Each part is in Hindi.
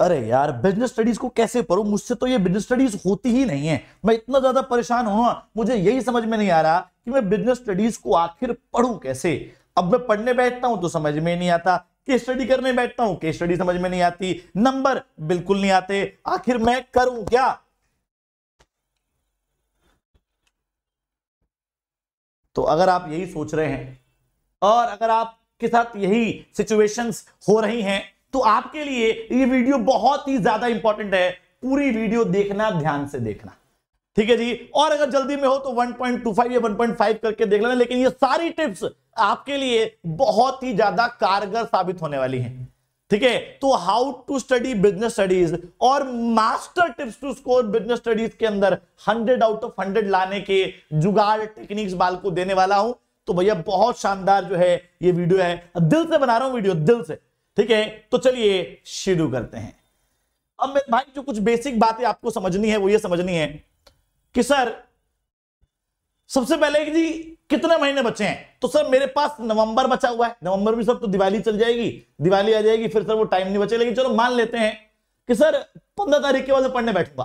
अरे यार बिजनेस स्टडीज को कैसे पढ़ू मुझसे तो ये बिजनेस स्टडीज होती ही नहीं है मैं इतना ज्यादा परेशान हूं हाँ। मुझे यही समझ में नहीं आ रहा कि मैं बिजनेस स्टडीज को आखिर पढ़ू कैसे अब मैं पढ़ने बैठता हूं तो समझ में नहीं आता केस स्टडी करने बैठता हूं केस स्टडी समझ में नहीं आती नंबर बिल्कुल नहीं आते आखिर मैं करूं क्या तो अगर आप यही सोच रहे हैं और अगर आपके साथ यही सिचुएशंस हो रही हैं तो आपके लिए ये वीडियो बहुत ही ज्यादा इंपॉर्टेंट है पूरी वीडियो देखना ध्यान से देखना ठीक है जी और अगर जल्दी में हो तो 1.25 या 1.5 करके देख लेना लेकिन ये सारी टिप्स आपके लिए बहुत ही ज्यादा कारगर साबित होने वाली हैं ठीक है तो how to study business studies और master tips to score business studies के अंदर हंड्रेड आउट ऑफ हंड्रेड लाने के जुगाड़ टेक्निक्स बाल को देने वाला हूं तो भैया बहुत शानदार जो है ये वीडियो है दिल से बना रहा हूं वीडियो दिल से ठीक है तो चलिए शुरू करते हैं अब मेरे भाई जो कुछ बेसिक बातें आपको समझनी है वो ये समझनी है कि सर सबसे पहले जी कितने महीने बचे हैं तो सर मेरे पास नवंबर बचा हुआ है नवंबर में सर तो दिवाली चल जाएगी दिवाली आ जाएगी फिर सर वो टाइम नहीं बचे लेकिन चलो मान लेते हैं कि सर पंद्रह तारीख के बाद पढ़ने बैठूंगा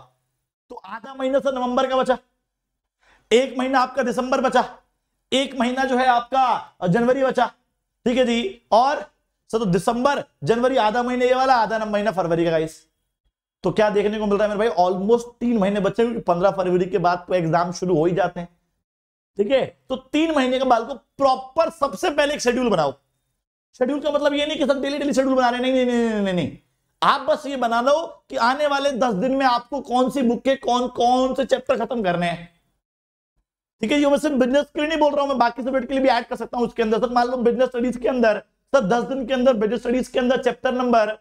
तो आधा महीना सर नवंबर का बचा एक महीना आपका दिसंबर बचा एक महीना जो है आपका जनवरी बचा ठीक है जी और सर तो दिसंबर जनवरी आधा महीने ये वाला आधा महीना फरवरी का गाइस तो क्या देखने को मिल रहा है मेरे भाई ऑलमोस्ट तीन महीने बचे क्योंकि पंद्रह फरवरी के बाद तो एग्जाम शुरू हो ही जाते हैं ठीक है तो तीन महीने के बाल को प्रॉपर सबसे पहले एक शेड्यूल बनाओ शेड्यूल का मतलब ये नहीं कि सर डेली डेली शेड्यूल बना रहे नहीं नहीं नहीं नहीं नहीं, नहीं। आप बस ये बना लो कि आने वाले दस दिन में आपको कौन सी बुक के कौन कौन से चैप्टर खत्म करने हैं ठीक है ये मैं सिर्फ बिजनेस के लिए नहीं बोल रहा हूं मैं बाकी सब्जेक्ट के लिए भी ऐड कर सकता हूं उसके अंदर सर मान लो बिजनेस स्टडीज के अंदर सर दस दिन के अंदर बजट स्टडीज के अंदर चैप्टर नंबर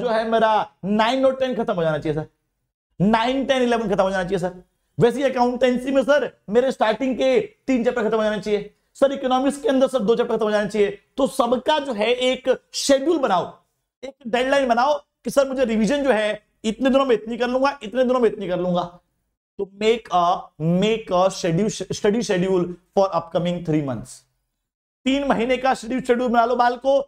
जो है मेरा नाइन और टेन खत्म हो जाना चाहिए सर नाइन टेन इलेवन खत्म हो जाना चाहिए सर वैसे अकाउंटेंसी में सर मेरे स्टार्टिंग के तीन चैप्टर खत्म हो जाने चाहिए सर इकोनॉमिक्स के अंदर सर दो चैप्टर खत्म हो जाना चाहिए तो सबका जो है एक शेड्यूल बनाओ एक डेडलाइन बनाओ कि सर मुझे रिविजन जो है इतने दिनों में इतनी कर लूंगा इतने दिनों में इतनी कर लूंगा तो make a make a schedule study schedule for upcoming three months तीन महीने का शेड्यूल शेड्यूल बना लो बाल को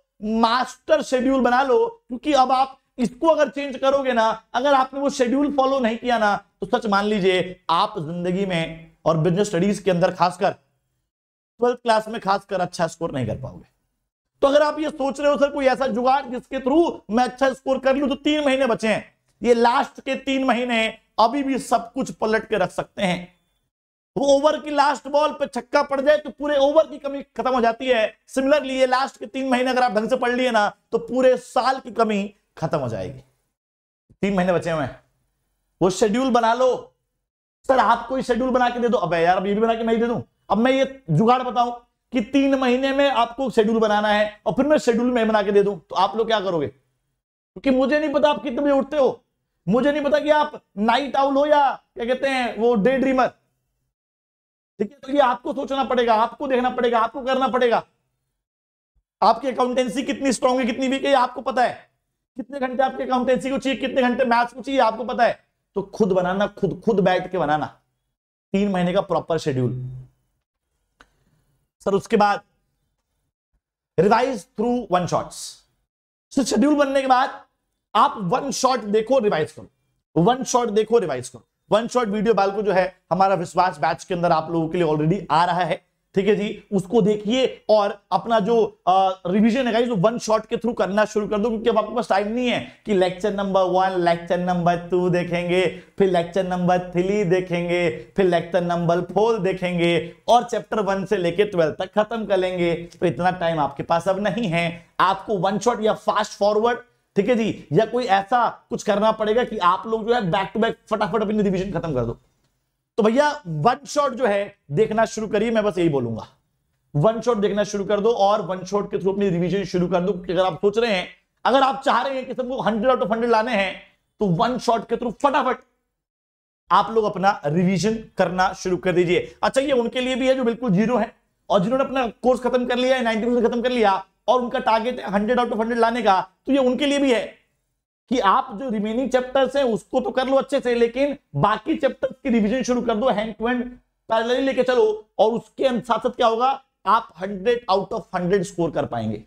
मास्टर शेड्यूल बना लो क्योंकि अब आप इसको अगर चेंज करोगे ना अगर आपने वो शेड्यूल फॉलो नहीं किया ना तो सच मान लीजिए आप जिंदगी में और बिजनेस स्टडीज के अंदर खासकर ट्वेल्थ क्लास में खासकर अच्छा स्कोर नहीं कर पाओगे तो अगर आप ये सोच रहे हो सर कोई ऐसा जुगाड़ जिसके थ्रू मैं अच्छा स्कोर कर लू तो तीन महीने बचे हैं ये लास्ट के तीन महीने अभी भी सब कुछ पलट के रख सकते हैं वो ओवर की लास्ट बॉल पे छक्का पड़ जाए तो पूरे ओवर की कमी खत्म हो जाती है सिमिलरली ये लास्ट के तीन महीने अगर आप ढंग से पढ़ लिए ना तो पूरे साल की कमी खत्म हो जाएगी तीन महीने बचे हुए हैं वो शेड्यूल बना लो सर आप कोई शेड्यूल बना के दे दो अब यार अब ये भी बना के नहीं दे दू अब मैं ये जुगाड़ बताऊं कि तीन महीने में आपको शेड्यूल बनाना है और फिर मैं शेड्यूल में बना के दे दू तो आप लोग क्या करोगे क्योंकि मुझे नहीं पता आप कितने बजे उठते हो मुझे नहीं पता कि आप नाइट आउल हो या क्या कहते हैं वो डे ड्रीमर ठीक है तो ये आपको सोचना पड़ेगा आपको देखना पड़ेगा आपको करना पड़ेगा आपकी अकाउंटेंसी कितनी स्ट्रॉन्ग है कितनी वीक है आपको पता है कितने घंटे आपकी अकाउंटेंसी को चाहिए कितने घंटे मैथ्स को चाहिए आपको पता है तो खुद बनाना खुद खुद बैठ के बनाना तीन महीने का प्रॉपर शेड्यूल सर उसके बाद revise through one shots schedule बनने के बाद आप वन शॉट देखो रिवाइज करो वन शॉट देखो रिवाइज करो वन शॉट वीडियो को जो है हमारा विश्वास बैच के अंदर आप लोगों के लिए ऑलरेडी आ रहा है ठीक है जी उसको देखिए और अपना जो रिवीजन है जो वन शॉट के थ्रू करना शुरू कर दो क्योंकि अब आपके पास टाइम नहीं है कि lecture number one lecture number two देखेंगे फिर लेक्चर नंबर थ्री देखेंगे फिर लेक्चर नंबर फोर देखेंगे और चैप्टर वन से लेके ट्वेल्व तक खत्म कर लेंगे तो इतना टाइम आपके पास अब नहीं है आपको वन शॉट या फास्ट फॉरवर्ड ठीक है जी या कोई ऐसा कुछ करना पड़ेगा कि आप लोग जो है बैक टू बैक फटाफट अपनी रिविजन खत्म कर दो तो भैया वन शॉट जो है देखना शुरू करिए मैं बस यही बोलूंगा वन शॉट देखना शुरू कर दो और वन शॉट के थ्रू अपनी रिविजन शुरू कर दो अगर आप सोच रहे हैं अगर आप चाह रहे हैं कि सबको हंड्रेड आउट ऑफ हंड्रेड लाने हैं तो वन शॉट के थ्रू फटाफट आप लोग अपना रिवीजन करना शुरू कर दीजिए अच्छा ये उनके लिए भी है जो बिल्कुल जीरो है और जिन्होंने अपना कोर्स खत्म कर लिया है नाइनटी खत्म कर लिया और उनका टारगेट है हंड्रेड आउट ऑफ हंड्रेड लाने का तो ये उनके लिए भी है कि आप जो रिमेनिंग चैप्टर्स हैं उसको तो कर लो अच्छे से लेकिन बाकी चैप्टर्स की रिविजन शुरू कर दो हैंड टू हैंड पैरलरी लेके चलो और उसके साथ साथ क्या होगा आप hundred out of hundred score कर पाएंगे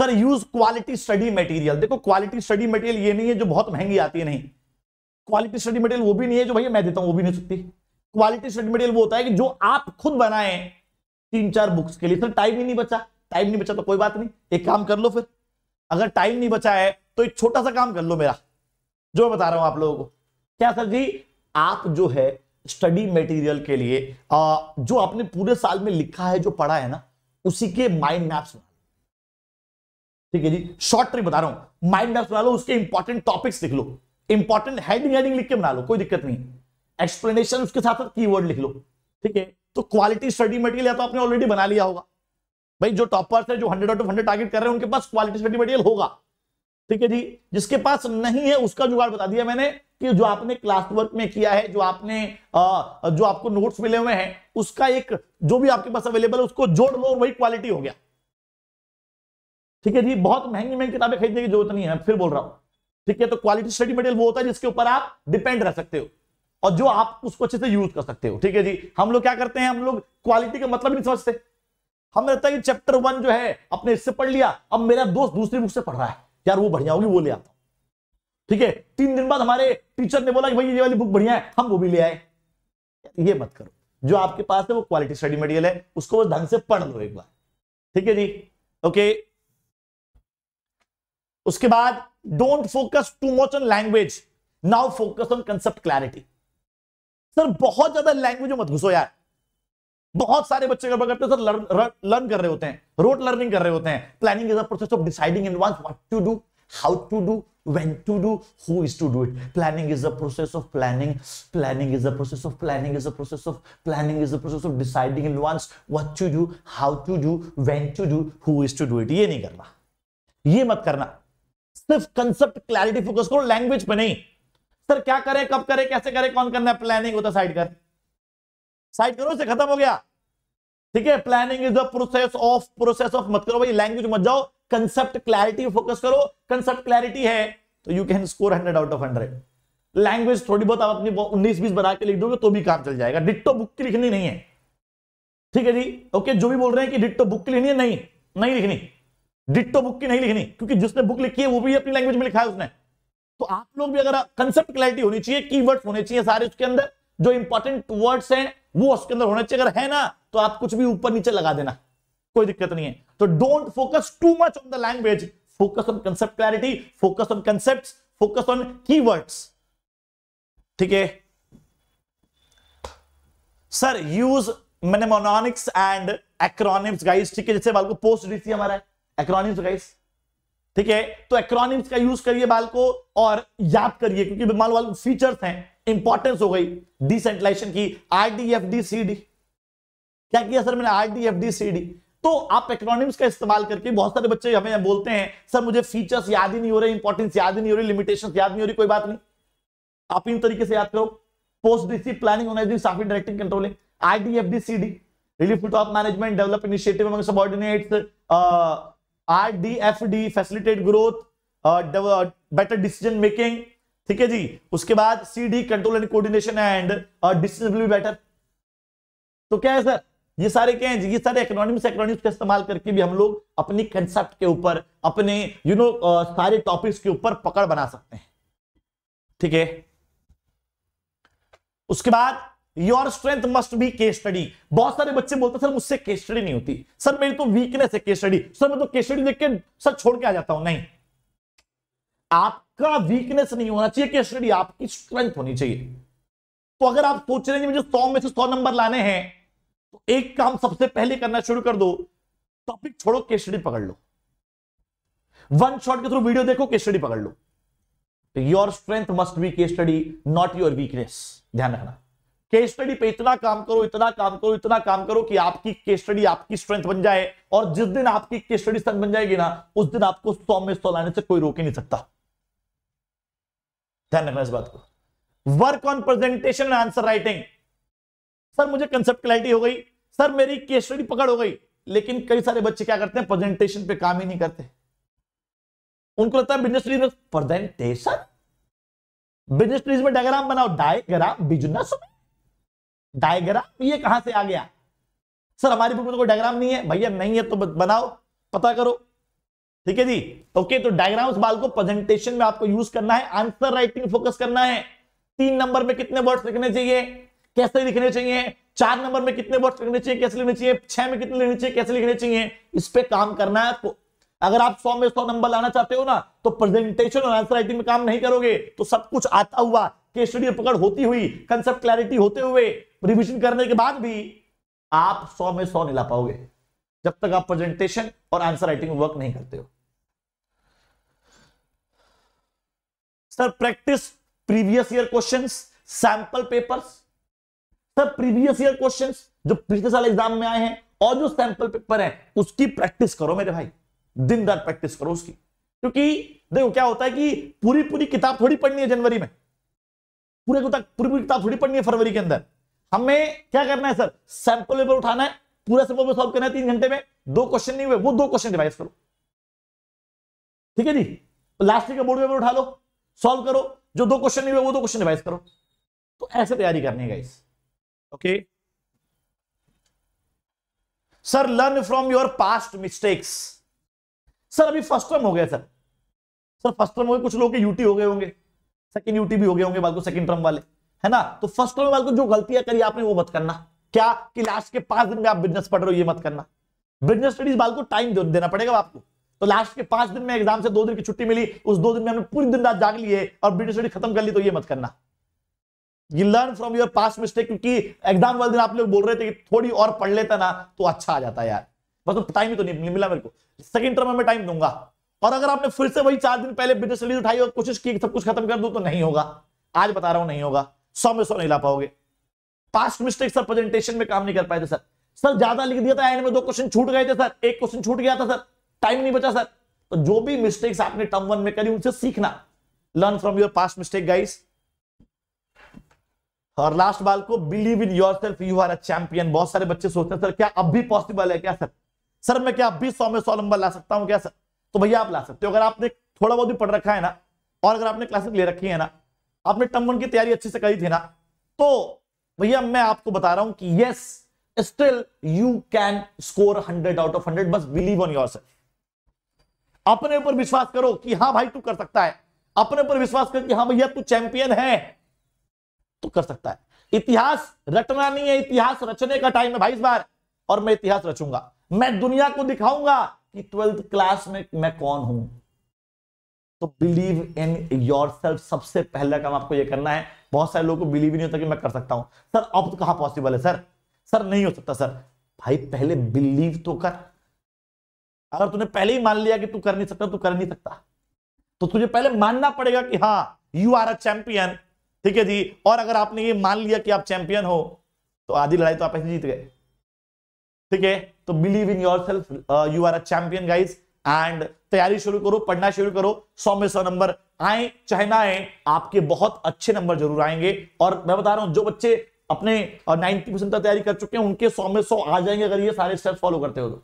sir use quality study material देखो क्वालिटी स्टडी मटेरियल ये नहीं है जो बहुत महंगी आती है नहीं क्वालिटी स्टडी मटेरियल वो भी नहीं है जो भैया मैं देता हूं वो भी नहीं सकती क्वालिटी स्टडी मटेरियल वो होता है कि जो आप खुद बनाएं तीन चार बुक्स के लिए फिर टाइम ही नहीं बचा टाइम नहीं बचा तो कोई बात नहीं एक काम कर लो फिर अगर टाइम नहीं बचा है तो एक छोटा सा काम कर लो मेरा जो मैं बता रहा हूं आप लोगों को क्या सर जी आप जो है स्टडी मटेरियल के लिए आ, जो आपने पूरे साल में लिखा है जो पढ़ा है ना उसी के माइंड मैप्स ठीक है जी शॉर्ट ट्रिक बता रहा हूं माइंड मैप्स बना लो उसके इंपॉर्टेंट टॉपिक्स लिख लो इंपॉर्टेंट हेडिंग हेडिंग लिख के बना लो कोई दिक्कत नहीं एक्सप्लेनेशन उसके साथ साथ की लिख लो ठीक है तो क्वालिटी स्टडी मटेरियल या तो आपने ऑलरेडी बना लिया होगा भाई जो टॉपर्स है जो hundred out of hundred target कर रहे हैं उनके पास क्वालिटी स्टडी मटेरियल होगा ठीक है जी जिसके पास नहीं है उसका जुगाड़ बता दिया मैंने कि जो आपने क्लास वर्क में किया है जो आपने आ, जो आपको नोट्स मिले हुए हैं उसका एक जो भी आपके पास अवेलेबल है उसको जोड़ लो और वही क्वालिटी हो गया ठीक है जी बहुत महंगी महंगी किताबें खरीदने की जरूरत नहीं है फिर बोल रहा हूं ठीक है तो क्वालिटी स्टडी मटेरियल वो होता है जिसके ऊपर आप डिपेंड रह सकते हो और जो आप उसको अच्छे से यूज कर सकते हो ठीक है जी हम लोग क्या करते हैं हम लोग क्वालिटी का मतलब नहीं समझते हम रहता है कि चैप्टर वन जो है अपने इससे पढ़ लिया अब मेरा दोस्त दूसरी बुक से पढ़ रहा है यार वो बढ़िया होगी वो ले आता ठीक है तीन दिन बाद हमारे टीचर ने बोला कि भाई ये वाली बुक बढ़िया है हम वो भी ले आए ये मत करो जो आपके पास है वो क्वालिटी स्टडी मटेरियल है उसको ढंग से पढ़ लो एक बार ठीक है जी ओके उसके बाद don't focus too much on language now focus on concept clarity sir बहुत ज्यादा लैंग्वेज में मत घुसो यार बहुत सारे बच्चे गड़बड़ करते हैं सर लर्न लर्न कर रहे होते हैं रोड लर्निंग कर रहे होते हैं planning is a process of deciding in advance what to do how to do when to do who is to do it planning is a process of planning planning is a process of planning is a process of planning is a process of deciding in once what to do how to do when to do who is to do it ये नहीं करना ये मत करना सिर्फ कंसेप्ट क्लैरिटी फोकस करो लैंग्वेज पे नहीं सर क्या करें कब करें कैसे करें कौन करना है प्लानिंग होता साइड कर साइड करो से खत्म हो गया ठीक है planning is the process of process of मत करो भाई लैंग्वेज मत जाओ कंसेप्ट क्लैरिटी फोकस करो कंसेप्ट क्लैरिटी है तो you can score hundred out of hundred language थोड़ी बहुत आप अपनी उन्नीस बीस बना के लिख दोगे तो भी काम चल जाएगा डिट्टो बुक की लिखनी नहीं है ठीक है जी ओके जो भी बोल रहे हैं कि डिट्टो बुक की लिखनी है नहीं नहीं लिखनी डिट्टो बुक की नहीं लिखनी क्योंकि जिसने बुक लिखी है वो भी अपनी लैंग्वेज में लिखा है उसने तो आप लोग भी अगर कंसेप्ट क्लैरिटी होनी चाहिए कीवर्ड्स होने चाहिए सारे उसके अंदर जो इंपॉर्टेंट वर्ड्स हैं वो उसके अंदर होने चाहिए अगर है ना तो आप कुछ भी ऊपर नीचे लगा देना कोई दिक्कत नहीं है तो don't focus too much on the language focus on concept clarity focus on concept focus on keywords ठीक है सर यूज मैंने मोनोनिक्स एंड एक्रोनिम्स गाइस ठीक है जैसे आपको पोस्ट डीसी हमारा है एक्रोनिम्स गाइस ठीक है तो एक्रोनिम्स का यूज करिए बाल को और याद करिए क्योंकि मान लो फीचर्स हैं इंपॉर्टेंस हो गई डिसेंट्रलाइजेशन की आरडीएफडीसीडी क्या किया सर मैंने आरडीएफडीसीडी तो आप एक्रोनिम्स का इस्तेमाल करके बहुत सारे बच्चे हमें बोलते हैं सर मुझे फीचर्स याद ही नहीं हो रहे इंपॉर्टेंस याद ही नहीं हो रही लिमिटेशन याद नहीं हो रही कोई बात नहीं आप इन तरीके से याद करो post DC planning organising directing controlling RDFDCD relief to management develop initiative subordinates RDFD facilitate growth better decision making ठीक है जी उसके बाद CD control and coordination and decision will be better तो क्या है सर ये सारे क्या हैं ये सारे इकोनॉमिक्स इकोनॉमिक्स का इस्तेमाल करके भी हम लोग अपनी कंसेप्ट के ऊपर अपने यू नो uh, सारे टॉपिक्स के ऊपर पकड़ बना सकते हैं ठीक है उसके बाद your strength must be case study बहुत सारे बच्चे बोलते सर मुझसे केस स्टडी नहीं होती सर मेरी तो वीकनेस है केस स्टडी सर मैं तो केस स्टडी देख के सर छोड़ के आ जाता हूं नहीं आपका वीकनेस नहीं होना चाहिए केस स्टडी आपकी स्ट्रेंथ होनी चाहिए तो अगर आप सोच रहे हैं मुझे सौ में से सौ नंबर लाने हैं तो एक काम सबसे पहले करना शुरू कर दो टॉपिक छोड़ो केस स्टडी पकड़ लो वन शॉट के थ्रू वीडियो देखो केस स्टडी पकड़ लो your strength must be case study not your weakness ध्यान रखना केस स्टडी पे इतना काम करो इतना काम करो इतना काम करो कि आपकी केस स्टडी आपकी स्ट्रेंथ बन जाए और जिस दिन आपकी केस स्टडी स्ट्रेंथ बन जाएगी ना उस दिन आपको सौ में सौ लाने से कोई रोक ही नहीं सकता ध्यान रखना इस बात को work on presentation and answer writing sir मुझे कंसेप्ट क्लैरिटी हो गई सर मेरी केस स्टडी पकड़ हो गई लेकिन कई सारे बच्चे क्या करते हैं प्रेजेंटेशन पे काम ही नहीं करते उनको लगता है बिजनेस प्रेजेंटेशन बिजनेस में डायग्राम बनाओ डायग्राम बिजनेस में डायग्राम ये कहां से आ गया सर हमारी बुक में तो कोई डायग्राम नहीं है भैया नहीं है तो बनाओ पता करो ठीक है जी ओके तो डायग्राम उस बाल को प्रेजेंटेशन में आपको यूज करना है आंसर राइटिंग फोकस करना है तीन नंबर में कितने वर्ड्स लिखने चाहिए कैसे लिखने चाहिए चार नंबर में कितने वर्ड्स लिखने चाहिए कैसे लिखने चाहिए छह में कितने लिखने चाहिए कैसे लिखने चाहिए इस पर काम करना है आपको अगर आप सौ में सौ नंबर लाना चाहते हो ना तो प्रेजेंटेशन और आंसर राइटिंग में काम नहीं करोगे तो सब कुछ आता हुआ केसडी पकड़ होती हुई कंसेप्ट क्लैरिटी होते हुए रिविजन करने के बाद भी आप सौ में सौ नहीं ला पाओगे जब तक आप प्रेजेंटेशन और आंसर राइटिंग वर्क नहीं करते हो sir practice previous year questions sample papers sir previous year questions जो पिछले साल एग्जाम में आए हैं और जो सैंपल पेपर है उसकी प्रैक्टिस करो मेरे भाई दिन रात प्रैक्टिस करो उसकी क्योंकि देखो क्या होता है कि पूरी पूरी किताब थोड़ी पढ़नी है जनवरी में पूरे पूरी पूरी किताब थोड़ी पढ़नी है फरवरी के अंदर हमें क्या करना है सर सैंपल पेपर उठाना है पूरा सैंपल पेपर सॉल्व करना है तीन घंटे में दो क्वेश्चन नहीं हुए वो दो क्वेश्चन रिवाइज करो ठीक है जी लास्ट तो ईयर का बोर्ड पेपर उठा लो सॉल्व करो जो दो क्वेश्चन नहीं हुए वो दो क्वेश्चन रिवाइज करो तो ऐसे तैयारी करनी है guys okay sir learn from your past mistakes sir अभी फर्स्ट टर्म हो गया सर सर फर्स्ट टर्म हो गए कुछ लोग के यूटी हो गए होंगे सेकंड यूटी भी हो गए होंगे बाद को सेकंड टर्म वाले है ना तो फर्स्ट में वाले को जो गलतियां करी आपने वो मत करना क्या कि लास्ट के पांच दिन में आप बिजनेस पढ़ रहे हो ये मत करना बिजनेस स्टडीज वाल को टाइम देना पड़ेगा आपको तो लास्ट के पांच दिन में एग्जाम से दो दिन की छुट्टी मिली उस दो दिन में हमने पूरी दिन रात जाग लिए और बिजनेस स्टडी खत्म कर ली तो ये मत करना you learn from your pass mistake क्योंकि एग्जाम वाले दिन आप लोग बोल रहे थे कि थोड़ी और पढ़ लेता ना तो अच्छा आ जाता यार बस तो टाइम ही तो नहीं मिला मेरे को सेकंड टर्म में टाइम दूंगा और अगर आपने फिर से वही चार दिन पहले बिजनेस स्टडीज उठाई और कोशिश की सब कुछ खत्म कर दू तो नहीं होगा आज बता रहा हूं नहीं होगा सौ में सौ नहीं ला पाओगे पास्ट मिस्टेक सर प्रेजेंटेशन में काम नहीं कर पाए थे सर सर ज्यादा लिख दिया था एंड में दो क्वेश्चन छूट गए थे सर एक क्वेश्चन छूट गया था सर टाइम नहीं बचा सर तो जो भी मिस्टेक्स आपने टर्म वन में करी उनसे सीखना learn from your past mistake guys और लास्ट बाल को believe in yourself you are a champion बहुत सारे बच्चे सोचते हैं सर क्या अब भी पॉसिबल है क्या सर सर मैं क्या अब भी सौ में सौ नंबर ला सकता हूं क्या सर तो भैया आप ला सकते हो अगर आपने थोड़ा बहुत भी पढ़ रखा है ना और अगर आपने क्लासेस ले रखी है ना आपने टर्म वन की तैयारी अच्छे से करी थी ना तो भैया मैं आपको बता रहा हूं कि yes still you can score hundred out of hundred बस बिलीव ऑन योर सेल्फ अपने ऊपर विश्वास करो कि हाँ भाई तू कर सकता है अपने ऊपर विश्वास करो कि हाँ भैया तू चैंपियन है तो कर सकता है इतिहास रटना नहीं है इतिहास रचने का टाइम है भाई इस बार और मैं इतिहास रचूंगा मैं दुनिया को दिखाऊंगा कि ट्वेल्थ क्लास में मैं कौन हूं तो बिलीव इन योर सबसे पहला काम आपको ये करना है बहुत सारे लोगों को बिलीव नहीं होता कि मैं कर सकता हूं सर अब तो कहा पॉसिबल है सर सर नहीं हो सकता सर भाई पहले बिलीव तो कर अगर तूने पहले ही मान लिया कि तू कर नहीं सकता तू कर नहीं सकता तो तुझे पहले मानना पड़ेगा कि हाँ यू आर अ चैंपियन ठीक है जी और अगर आपने ये मान लिया कि आप चैंपियन हो तो आधी लड़ाई तो आप ऐसे जीत गए ठीक है तो believe in yourself you are a champion guys and तैयारी शुरू करो पढ़ना शुरू करो सौ में सौ नंबर आए चाहे ना आए आपके बहुत अच्छे नंबर जरूर आएंगे और मैं बता रहा हूं जो बच्चे अपने नाइनटी परसेंट तक तैयारी कर चुके हैं उनके सौ में सौ आ जाएंगे अगर ये सारे स्टेप फॉलो करते हो तो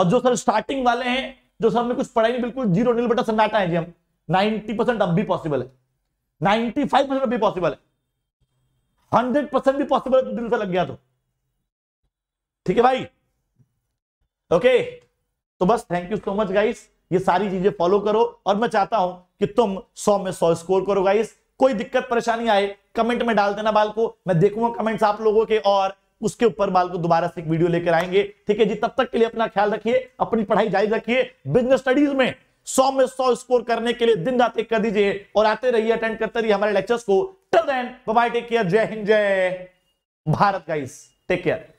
और जो सर स्टार्टिंग वाले हैं जो सर में कुछ पढ़ाई नहीं बिल्कुल जीरो नील बटा सन्नाटा है जी हम नाइनटी परसेंट अब भी पॉसिबल है नाइनटी फाइव परसेंट अब भी पॉसिबल है हंड्रेड परसेंट भी पॉसिबल है तो दिल से लग गया तो ठीक है भाई ओके okay. तो बस thank you so much guys ये सारी चीजें फॉलो करो और मैं चाहता हूं कि तुम सौ में सौ स्कोर करो गाइस कोई दिक्कत परेशानी आए कमेंट में डाल देना बाल को मैं देखूंगा कमेंट्स आप लोगों के और उसके ऊपर बाल को दोबारा से एक वीडियो लेकर आएंगे ठीक है जी तब तक के लिए अपना ख्याल रखिए अपनी पढ़ाई जारी रखिए बिजनेस स्टडीज में सौ में सौ स्कोर करने के लिए दिन रात एक कर दीजिए और आते रहिए अटेंड करते रहिए हमारे लेक्चर्स को till then bye take care जय हिंद जय भारत गाइस टेक केयर